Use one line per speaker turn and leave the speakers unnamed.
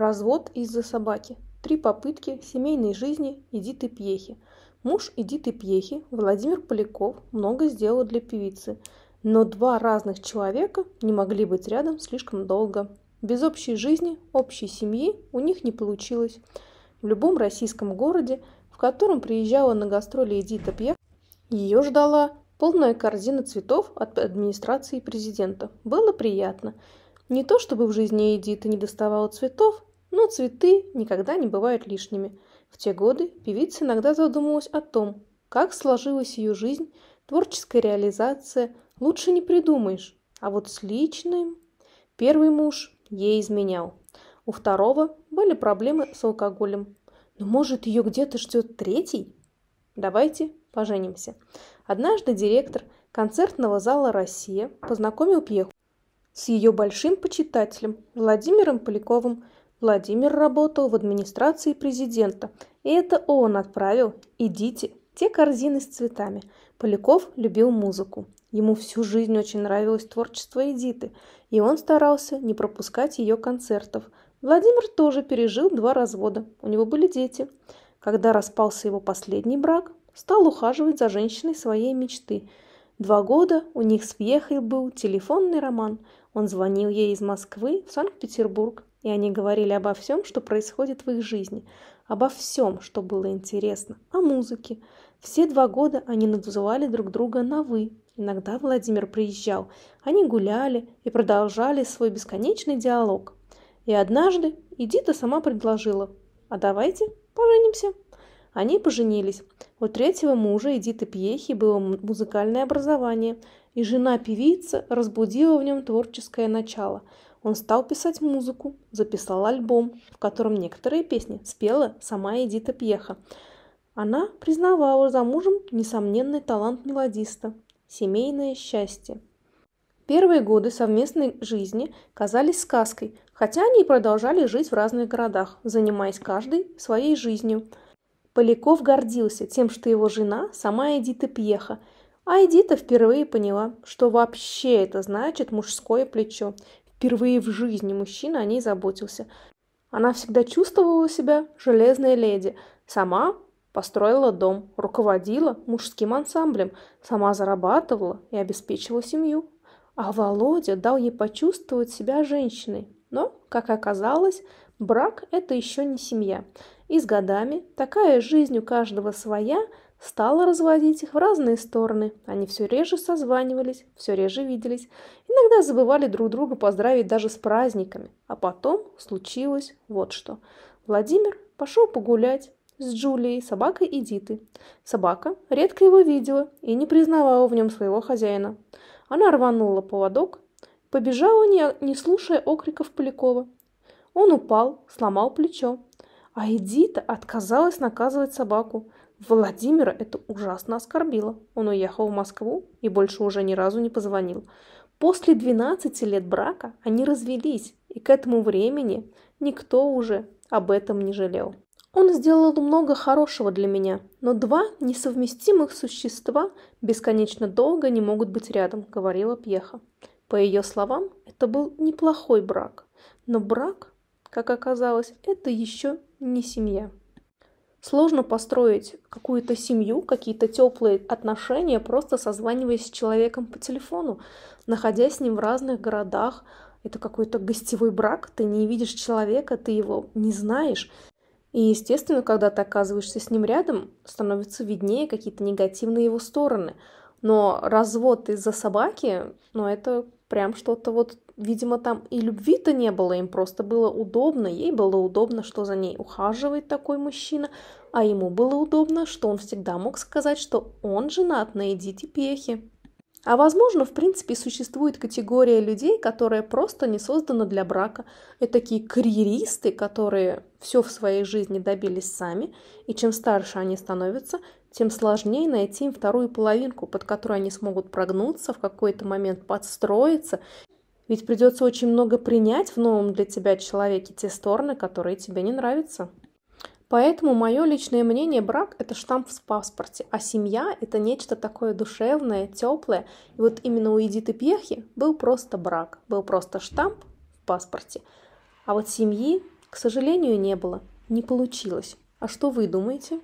Развод из-за собаки. Три попытки семейной жизни Эдиты Пьехи. Муж Эдиты Пьехи, Владимир Поляков, много сделал для певицы, но два разных человека не могли быть рядом слишком долго. Без общей жизни, общей семьи у них не получилось. В любом российском городе, в котором приезжала на гастроли Эдита Пьех, ее ждала полная корзина цветов от администрации президента. Было приятно. Не то чтобы в жизни Эдиты не доставало цветов, но цветы никогда не бывают лишними. В те годы певица иногда задумывалась о том, как сложилась ее жизнь, творческая реализация, лучше не придумаешь. А вот с личным... Первый муж ей изменял. У второго были проблемы с алкоголем. Но «Ну, может ее где-то ждет третий? Давайте поженимся. Однажды директор концертного зала «Россия» познакомил Пьеху с ее большим почитателем Владимиром Поляковым – Владимир работал в администрации президента, и это он отправил «Идите» те корзины с цветами. Поляков любил музыку. Ему всю жизнь очень нравилось творчество Эдиты, и он старался не пропускать ее концертов. Владимир тоже пережил два развода, у него были дети. Когда распался его последний брак, стал ухаживать за женщиной своей мечты. Два года у них с Пьехой был телефонный роман. Он звонил ей из Москвы в Санкт-Петербург и они говорили обо всем, что происходит в их жизни, обо всем, что было интересно, о музыке. Все два года они называли друг друга на «вы». Иногда Владимир приезжал, они гуляли и продолжали свой бесконечный диалог. И однажды Эдита сама предложила «А давайте поженимся». Они поженились. У третьего мужа Эдиты Пьехи было музыкальное образование, и жена-певица разбудила в нем творческое начало – он стал писать музыку, записал альбом, в котором некоторые песни спела сама Эдита Пьеха. Она признавала за мужем несомненный талант мелодиста. Семейное счастье. Первые годы совместной жизни казались сказкой, хотя они и продолжали жить в разных городах, занимаясь каждой своей жизнью. Поляков гордился тем, что его жена – сама Эдита Пьеха, а Эдита впервые поняла, что вообще это значит мужское плечо, Впервые в жизни мужчина о ней заботился. Она всегда чувствовала себя железной леди. Сама построила дом, руководила мужским ансамблем, сама зарабатывала и обеспечивала семью. А Володя дал ей почувствовать себя женщиной. Но, как оказалось, брак – это еще не семья. И с годами такая жизнь у каждого своя – стала разводить их в разные стороны. Они все реже созванивались, все реже виделись. Иногда забывали друг друга поздравить даже с праздниками. А потом случилось вот что. Владимир пошел погулять с Джулией, собакой Эдиты. Собака редко его видела и не признавала в нем своего хозяина. Она рванула поводок, побежала, не, не слушая окриков Полякова. Он упал, сломал плечо. А Эдита отказалась наказывать собаку. Владимира это ужасно оскорбило. Он уехал в Москву и больше уже ни разу не позвонил. После 12 лет брака они развелись, и к этому времени никто уже об этом не жалел. Он сделал много хорошего для меня, но два несовместимых существа бесконечно долго не могут быть рядом, говорила Пьеха. По ее словам, это был неплохой брак, но брак, как оказалось, это еще не семья. Сложно построить какую-то семью, какие-то теплые отношения, просто созваниваясь с человеком по телефону, находясь с ним в разных городах. Это какой-то гостевой брак, ты не видишь человека, ты его не знаешь. И, естественно, когда ты оказываешься с ним рядом, становятся виднее какие-то негативные его стороны. Но развод из-за собаки, ну это прям что-то вот видимо, там и любви-то не было, им просто было удобно, ей было удобно, что за ней ухаживает такой мужчина, а ему было удобно, что он всегда мог сказать, что он женат на Эдите Пехе. А возможно, в принципе, существует категория людей, которая просто не создана для брака. Это такие карьеристы, которые все в своей жизни добились сами, и чем старше они становятся, тем сложнее найти им вторую половинку, под которую они смогут прогнуться, в какой-то момент подстроиться ведь придется очень много принять в новом для тебя человеке те стороны, которые тебе не нравятся. Поэтому мое личное мнение, брак – это штамп в паспорте, а семья – это нечто такое душевное, теплое. И вот именно у Эдиты Пехи был просто брак, был просто штамп в паспорте. А вот семьи, к сожалению, не было, не получилось. А что вы думаете?